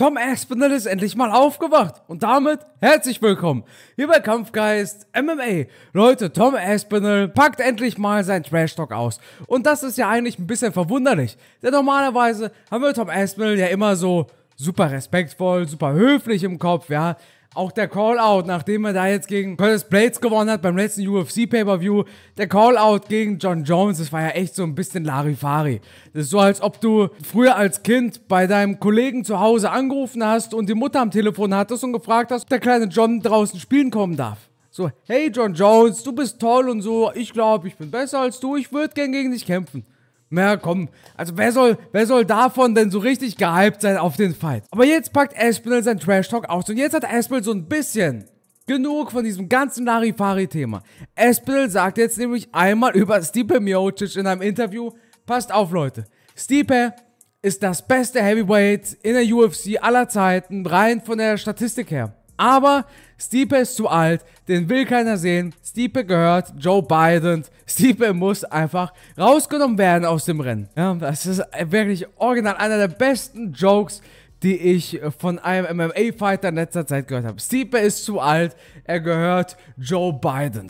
Tom Aspinall ist endlich mal aufgewacht und damit herzlich willkommen hier bei Kampfgeist MMA. Leute, Tom Aspinall packt endlich mal sein Trash Talk aus und das ist ja eigentlich ein bisschen verwunderlich, denn normalerweise haben wir Tom Aspinall ja immer so super respektvoll, super höflich im Kopf, ja, auch der Call-Out, nachdem er da jetzt gegen Curtis Blades gewonnen hat beim letzten UFC Pay-Per-View, der Call-Out gegen John Jones, das war ja echt so ein bisschen Larifari. Das ist so, als ob du früher als Kind bei deinem Kollegen zu Hause angerufen hast und die Mutter am Telefon hattest und gefragt hast, ob der kleine John draußen spielen kommen darf. So, hey John Jones, du bist toll und so, ich glaube, ich bin besser als du, ich würde gern gegen dich kämpfen. Na komm, also wer soll, wer soll davon denn so richtig gehypt sein auf den Fight? Aber jetzt packt Aspinall sein Trash-Talk aus und jetzt hat Aspinall so ein bisschen genug von diesem ganzen Larifari-Thema. Aspinall sagt jetzt nämlich einmal über Stipe Miocic in einem Interview, passt auf Leute, Stipe ist das beste Heavyweight in der UFC aller Zeiten, rein von der Statistik her. Aber Stipe ist zu alt, den will keiner sehen. Stipe gehört Joe Biden. Stipe muss einfach rausgenommen werden aus dem Rennen. Ja, das ist wirklich original einer der besten Jokes, die ich von einem MMA-Fighter in letzter Zeit gehört habe. Stipe ist zu alt, er gehört Joe Biden.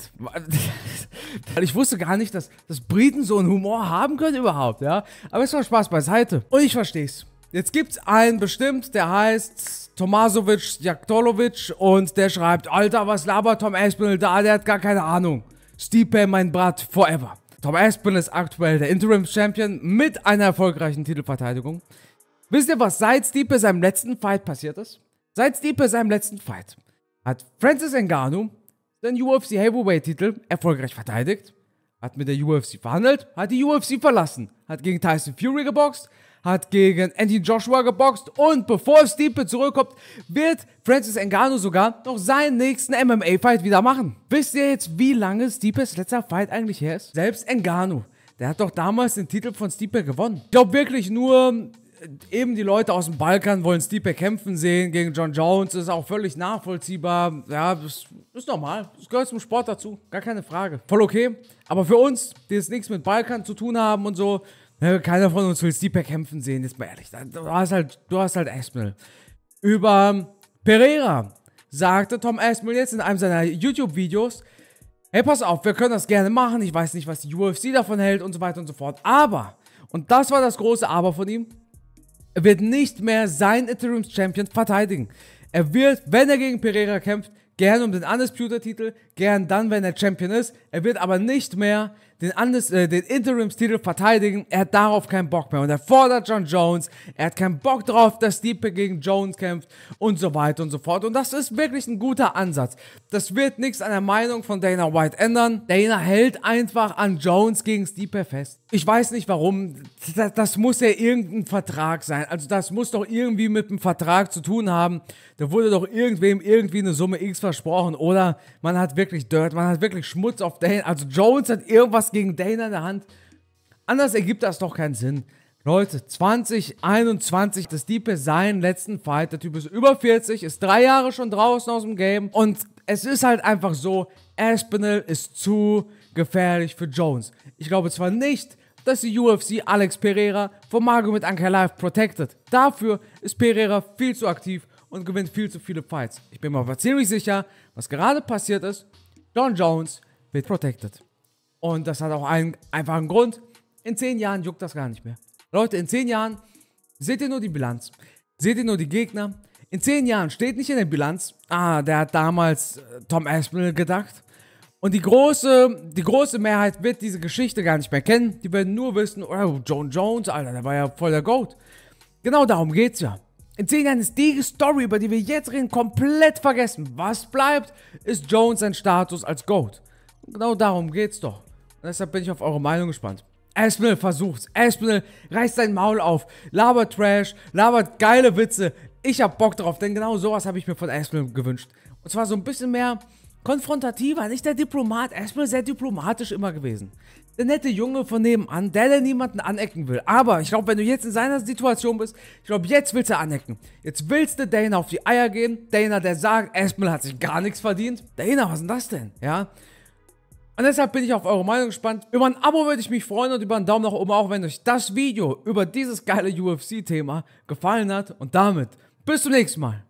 ich wusste gar nicht, dass, dass Briten so einen Humor haben können überhaupt, ja. Aber es war Spaß beiseite. Und ich verstehe es. Jetzt gibt's einen bestimmt, der heißt Tomasovic Jaktolovic und der schreibt, Alter, was labert Tom Aspinall da? Der hat gar keine Ahnung. Stipe, mein Brat, forever. Tom Aspinall ist aktuell der Interim-Champion mit einer erfolgreichen Titelverteidigung. Wisst ihr, was seit Stipe seinem letzten Fight passiert ist? Seit Stipe seinem letzten Fight hat Francis Ngannou den UFC Heavyweight-Titel erfolgreich verteidigt, hat mit der UFC verhandelt, hat die UFC verlassen, hat gegen Tyson Fury geboxt, hat gegen Andy Joshua geboxt und bevor Stipe zurückkommt, wird Francis Ngannou sogar noch seinen nächsten MMA-Fight wieder machen. Wisst ihr jetzt, wie lange Stipes letzter Fight eigentlich her ist? Selbst Ngannou, der hat doch damals den Titel von Stipe gewonnen. Ich glaube wirklich nur äh, eben die Leute aus dem Balkan wollen Stipe kämpfen sehen gegen John Jones. Das ist auch völlig nachvollziehbar. Ja, das ist normal. Das gehört zum Sport dazu. Gar keine Frage. Voll okay. Aber für uns, die jetzt nichts mit Balkan zu tun haben und so, Ne, keiner von uns will Stipe kämpfen sehen, jetzt mal ehrlich. Du hast halt, du hast halt Aspinall. Über ähm, Pereira sagte Tom Aspinall jetzt in einem seiner YouTube-Videos, hey, pass auf, wir können das gerne machen, ich weiß nicht, was die UFC davon hält und so weiter und so fort. Aber, und das war das große Aber von ihm, er wird nicht mehr seinen Interims-Champion verteidigen. Er wird, wenn er gegen Pereira kämpft, gern um den Undisputed-Titel, gern dann, wenn er Champion ist. Er wird aber nicht mehr den, Andes, äh, den Interimstitel verteidigen. Er hat darauf keinen Bock mehr. Und er fordert John Jones. Er hat keinen Bock drauf, dass Stipe gegen Jones kämpft und so weiter und so fort. Und das ist wirklich ein guter Ansatz. Das wird nichts an der Meinung von Dana White ändern. Dana hält einfach an Jones gegen Stipe fest. Ich weiß nicht warum. Das, das muss ja irgendein Vertrag sein. Also das muss doch irgendwie mit einem Vertrag zu tun haben. Da wurde doch irgendwem irgendwie eine Summe X versprochen. Oder man hat wirklich Dirt, man hat wirklich Schmutz auf Dana. Also Jones hat irgendwas gegen Dana in der Hand. Anders ergibt das doch keinen Sinn. Leute, 2021, das Deep ist seinen letzten Fight. Der Typ ist über 40, ist drei Jahre schon draußen aus dem Game. Und es ist halt einfach so, Aspinall ist zu gefährlich für Jones. Ich glaube zwar nicht, dass die UFC Alex Pereira von Mago mit Anker Live protected. Dafür ist Pereira viel zu aktiv und gewinnt viel zu viele Fights. Ich bin mir aber ziemlich sicher, was gerade passiert ist, John Jones wird protected. Und das hat auch einen einfachen Grund. In zehn Jahren juckt das gar nicht mehr. Leute, in zehn Jahren seht ihr nur die Bilanz. Seht ihr nur die Gegner. In zehn Jahren steht nicht in der Bilanz, ah, der hat damals äh, Tom Aspinall gedacht. Und die große, die große Mehrheit wird diese Geschichte gar nicht mehr kennen. Die werden nur wissen, oh, John Jones, Alter, der war ja voll der Goat. Genau darum geht's ja. In zehn Jahren ist die Story, über die wir jetzt reden, komplett vergessen. Was bleibt, ist Jones sein Status als Goat. genau darum geht's doch. Und Deshalb bin ich auf eure Meinung gespannt. Espinel versucht's. Espinel reißt sein Maul auf, labert Trash, labert geile Witze. Ich hab Bock drauf, denn genau sowas habe ich mir von Espinel gewünscht. Und zwar so ein bisschen mehr konfrontativer, nicht der Diplomat. Espinel sehr diplomatisch immer gewesen. Der nette Junge von nebenan, der, der niemanden anecken will. Aber ich glaube, wenn du jetzt in seiner Situation bist, ich glaube, jetzt willst du anecken. Jetzt willst du Dana auf die Eier gehen. Dana, der sagt, Espinel hat sich gar nichts verdient. Dana, was ist denn das denn? Ja. Und deshalb bin ich auf eure Meinung gespannt. Über ein Abo würde ich mich freuen und über einen Daumen nach oben, auch wenn euch das Video über dieses geile UFC-Thema gefallen hat. Und damit bis zum nächsten Mal.